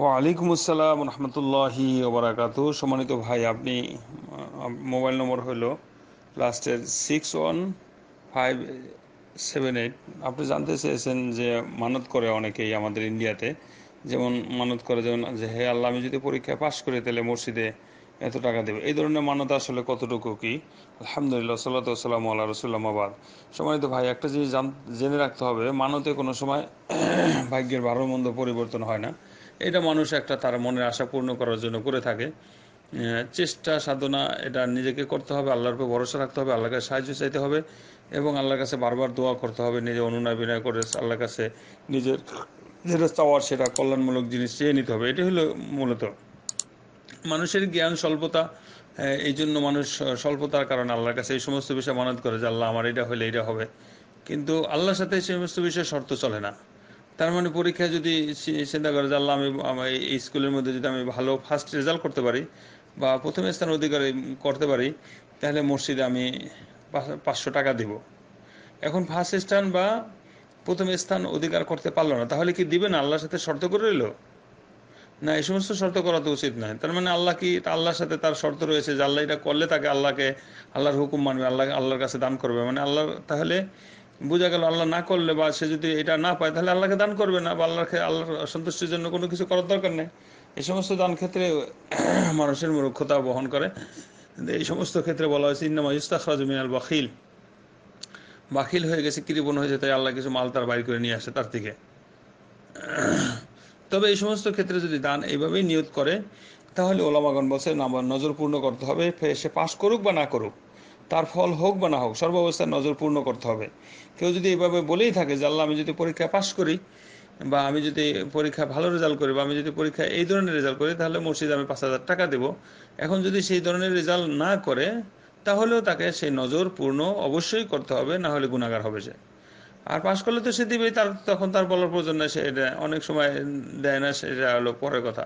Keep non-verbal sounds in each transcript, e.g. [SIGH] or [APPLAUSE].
ওয়ালাইকুম আসসালাম রহমতুল্লাহি ওবরাকাত সম্মানিত ভাই আপনি মোবাইল নম্বর হলো লাস্টের six one five seven eight আপনি জানতে চেয়েছেন যে মানত করে অনেকেই আমাদের ইন্ডিয়াতে যেমন মানত করে যেমন যে হে আল্লাহ আমি যদি পরীক্ষা পাশ করি তাহলে মসজিদে এত টাকা দেবে এই ধরনের মানত আসলে কতটুকু কি আলহামদুলিল্লাহ সাল্লাম আল্লাহ রসুল্লামাবাদ সম্মানিত ভাই একটা জিনিস জেনে রাখতে হবে মানতে কোনো সময় [CLEARS THROAT] ভাগ্যের ভালো মন্দ পরিবর্তন হয় না এটা মানুষ একটা তার মনের আশা পূর্ণ করার জন্য করে থাকে চেষ্টা সাধনা এটা নিজেকে করতে হবে আল্লাহর উপর ভরসা রাখতে হবে আল্লাহর কাছে সাহায্য চাইতে হবে এবং আল্লাহর কাছে বারবার দোয়া করতে হবে নিজে অনুনয় বিনয় করে আল্লাহর কাছে নিজের যেটা চাওয়ার সেটা কল্যাণমূলক জিনিস চেয়ে নিতে হবে এটি হলো মূলত মানুষের জ্ঞান স্বল্পতা এই জন্য মানুষ স্বল্পতার কারণে আল্লাহর কাছে এই সমস্ত বিষয়ে মানত করে যে আল্লাহ আমার এটা হলে এটা হবে কিন্তু আল্লাহর সাথে এই সমস্ত বিষয়ে শর্ত চলে না তার মানে পরীক্ষায় যদি চিন্তা করে যে আল্লাহ আমি আমার এই স্কুলের মধ্যে যদি আমি ভালো ফার্স্ট রেজাল্ট করতে পারি বা প্রথম স্থান অধিকারে করতে পারি তাহলে মসজিদে আমি পাঁচশো টাকা দিব এখন ফার্স্ট স্থান বা প্রথম স্থান অধিকার করতে পারলো না তাহলে কি দিবে না আল্লাহর সাথে শর্ত করে রইল না এই সমস্ত শর্ত করা তো উচিত নয় তার মানে আল্লাহ কি আল্লাহর সাথে তার শর্ত রয়েছে যে আল্লাহ এটা করলে তাকে আল্লাহকে আল্লাহর হুকুম মানবে আল্লাহ আল্লাহর কাছে দান করবে মানে আল্লাহ তাহলে বোঝা গেল আল্লাহ না করলে বা সে যদি এটা না পায় তাহলে আল্লাহকে দান করবে না বা আল্লাহকে আল্লাহর সন্তুষ্টির জন্য কোনো কিছু করার দরকার নেই এই সমস্ত দান ক্ষেত্রে [CLEARS THROAT] মানুষের মূর্খতা বহন করে এই সমস্ত ক্ষেত্রে বলা হয়েছে ইন্নামা ইস্তাখরাজ মিনাল বাখিল বাখিল হয়ে গেছে কৃপণ হয়েছে তাই আল্লাহ কিছু মাল তার বাইর করে নিয়ে আসে তার থেকে [CLEARS THROAT] তবে এই সমস্ত ক্ষেত্রে যদি দান এইভাবেই নিয়োগ করে তাহলে ওলামাগন বলছে নজরপূর্ণ করতে হবে সে পাশ করুক বা না করুক তার ফল হোক বা না হোক সর্বাবস্থায় নজর পূর্ণ করতে হবে কেউ যদি এভাবে বলেই থাকে যে আল্লাহ আমি যদি পরীক্ষা পাশ করি বা আমি যদি পরীক্ষা ভালো রেজাল্ট করি বা আমি যদি পরীক্ষা এই ধরনের রেজাল্ট করি তাহলে মসজিদে আমি পাঁচ হাজার টাকা দেবো এখন যদি সেই ধরনের রেজাল্ট না করে তাহলেও তাকে সেই নজর পূর্ণ অবশ্যই করতে হবে না হলে গুণাগার হবে সে আর পাশ করলে তো সে দিবেই তার তখন তার বলার প্রয়োজন না সে এটা অনেক সময় দেয় না সেটা হলো পরের কথা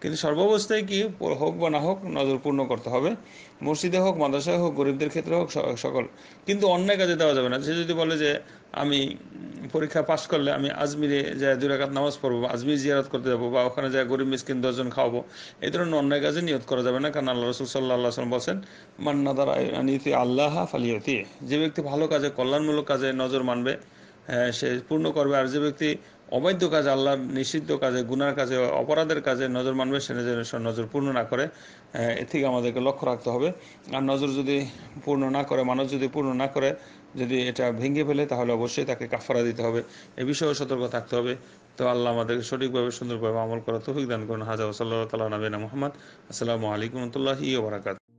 কিন্তু সর্বাবস্থায় কি হোক বা না হোক নজর পূর্ণ করতে হবে মসজিদে হোক মাদ্রাসায় হোক গরিবদের ক্ষেত্রে হোক সকল কিন্তু অন্যায় কাজে দেওয়া যাবে না সে যদি বলে যে আমি পরীক্ষা পাশ করলে আমি আজমিরে যায় দুই নামাজ পড়বো আজমির জিয়ারত করতে যাবো বা ওখানে যায় গরিব মিসকিন দশজন খাওয়াবো এই ধরনের অন্যায় কাজে নিয়োগ করা যাবে না কারণ আল্লাহ রসুল সাল্লাহ আসলাম বলছেন মান্নাদার আনিতি আল্লাহ ফালিয়তি যে ব্যক্তি ভালো কাজে কল্যাণমূলক কাজে নজর মানবে সে পূর্ণ করবে আর যে ব্যক্তি অবৈধ কাজ আল্লাহর নিষিদ্ধ কাজে গুনার কাজে অপরাধের কাজে নজর মানবে সেনে যেন নজর পূর্ণ না করে এ থেকে আমাদেরকে লক্ষ্য রাখতে হবে আর নজর যদি পূর্ণ না করে মানুষ যদি পূর্ণ না করে যদি এটা ভেঙে ফেলে তাহলে অবশ্যই তাকে কাফারা দিতে হবে এ বিষয়েও সতর্ক থাকতে হবে তো আল্লাহ আমাদেরকে সঠিকভাবে সুন্দরভাবে আমল করা তৌফিক দান করুন হাজা সাল্লাহ তালা নবীনা মোহাম্মদ আসসালামু আলাইকুম রহমতুল্লাহি ওবরাকাত